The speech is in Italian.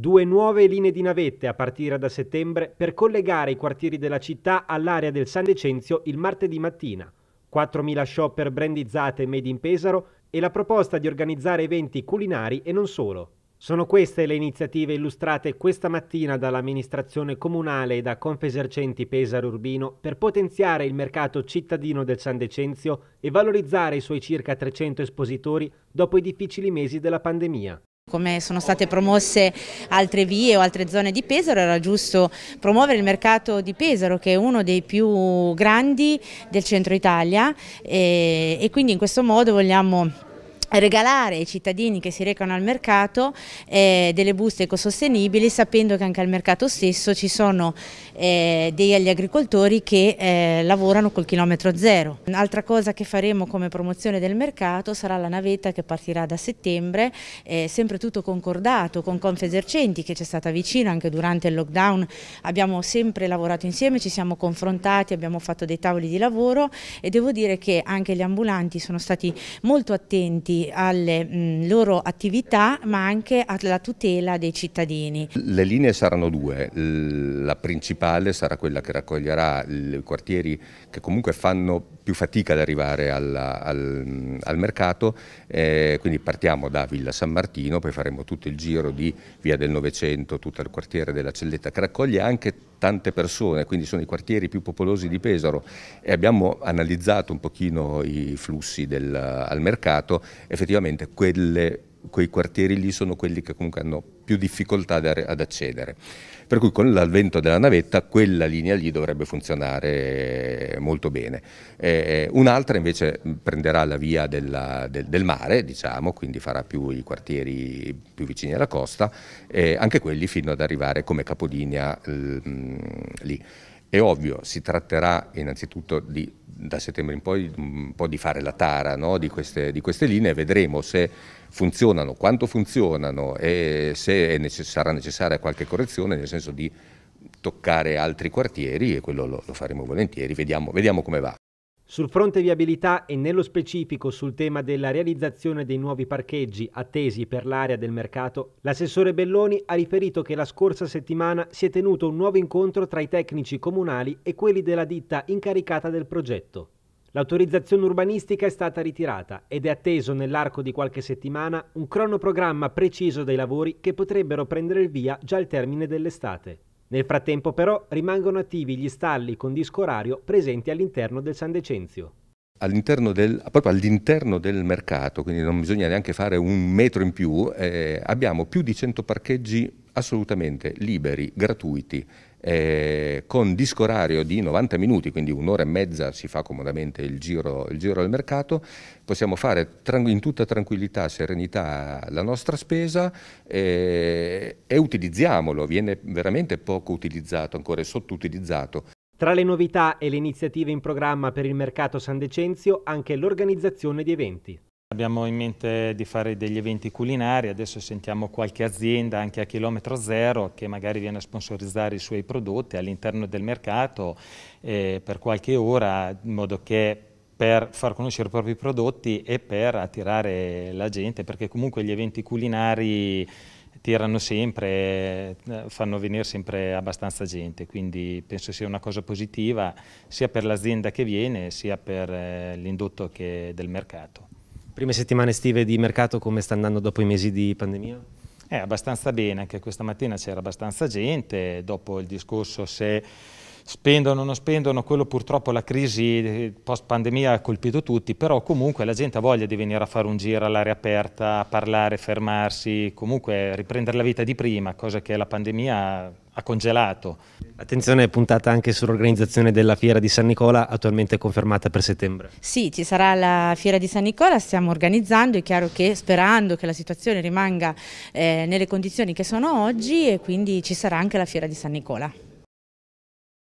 Due nuove linee di navette a partire da settembre per collegare i quartieri della città all'area del San Decenzio il martedì mattina. 4.000 shopper brandizzate made in Pesaro e la proposta di organizzare eventi culinari e non solo. Sono queste le iniziative illustrate questa mattina dall'amministrazione comunale e da Confesercenti Pesaro Urbino per potenziare il mercato cittadino del San Decenzio e valorizzare i suoi circa 300 espositori dopo i difficili mesi della pandemia. Come sono state promosse altre vie o altre zone di Pesaro, era giusto promuovere il mercato di Pesaro che è uno dei più grandi del centro Italia e, e quindi in questo modo vogliamo regalare ai cittadini che si recano al mercato eh, delle buste ecosostenibili sapendo che anche al mercato stesso ci sono eh, degli agricoltori che eh, lavorano col chilometro zero. Un'altra cosa che faremo come promozione del mercato sarà la navetta che partirà da settembre, eh, sempre tutto concordato con Confesercenti che ci è stata vicina anche durante il lockdown, abbiamo sempre lavorato insieme, ci siamo confrontati, abbiamo fatto dei tavoli di lavoro e devo dire che anche gli ambulanti sono stati molto attenti alle mh, mm, loro attività ma anche alla tutela dei cittadini. Le linee saranno due, la principale sarà quella che raccoglierà i quartieri che comunque fanno più fatica ad arrivare alla, al, al, mercato, eh, quindi partiamo da Villa San Martino, poi faremo tutto il giro di Via del Novecento, tutto il quartiere della Celletta che raccoglie anche tante persone, quindi sono i quartieri più popolosi di Pesaro e abbiamo analizzato un pochino i flussi del, al mercato, effettivamente quelle quei quartieri lì sono quelli che comunque hanno più difficoltà ad accedere. Per cui con l'avvento della navetta quella linea lì dovrebbe funzionare molto bene. Eh, un'altra invece prenderà la via della, del, del, mare, diciamo, quindi farà più i quartieri più vicini alla costa, eh, anche quelli fino ad arrivare come capolinea eh, mm, lì. È ovvio, si tratterà innanzitutto di, da settembre in poi un po' di fare la tara no? di, queste, di, queste, linee, vedremo se funzionano, quanto funzionano e se necess sarà necessaria qualche correzione, nel senso di toccare altri quartieri e quello lo, lo faremo volentieri, vediamo, vediamo come va. Sul fronte viabilità e nello specifico sul tema della realizzazione dei nuovi parcheggi attesi per l'area del mercato, l'assessore Belloni ha riferito che la scorsa settimana si è tenuto un nuovo incontro tra i tecnici comunali e quelli della ditta incaricata del progetto. L'autorizzazione urbanistica è stata ritirata ed è atteso nell'arco di qualche settimana un cronoprogramma preciso dei lavori che potrebbero prendere il via già al termine dell'estate. Nel frattempo però rimangono attivi gli stalli con disco orario presenti all'interno del San Decenzio. All'interno del, proprio all'interno del mercato, quindi non bisogna neanche fare un metro in più, eh, abbiamo più di 100 parcheggi assolutamente liberi, gratuiti, eh, con disco orario di 90 minuti, quindi un'ora e mezza si fa comodamente il giro, il giro del mercato, possiamo fare in tutta tranquillità, e serenità la nostra spesa eh, e utilizziamolo, viene veramente poco utilizzato, ancora sottoutilizzato. Tra le novità e le iniziative in programma per il mercato San Decenzio anche l'organizzazione di eventi. Abbiamo in mente di fare degli eventi culinari, adesso sentiamo qualche azienda anche a chilometro zero che magari viene a sponsorizzare i suoi prodotti all'interno del mercato eh, per qualche ora in modo che per far conoscere i propri prodotti e per attirare la gente, perché comunque gli eventi culinari tirano sempre, eh, fanno venire sempre abbastanza gente, quindi penso sia una cosa positiva sia per l'azienda che viene sia per eh, l'indotto del mercato. Prime settimane estive di mercato come sta andando dopo i mesi di pandemia? Eh, abbastanza bene, anche questa mattina c'era abbastanza gente, dopo il discorso se spendono o non spendono, quello purtroppo la crisi eh, post pandemia ha colpito tutti, però comunque la gente ha voglia di venire a fare un giro all'aria aperta, a parlare, fermarsi, comunque riprendere la vita di prima, cosa che la pandemia ha congelato. L'attenzione è puntata anche sull'organizzazione della fiera di San Nicola, attualmente confermata per settembre. Sì, ci sarà la fiera di San Nicola, stiamo organizzando, è chiaro che sperando che la situazione rimanga eh, nelle condizioni che sono oggi e quindi ci sarà anche la fiera di San Nicola.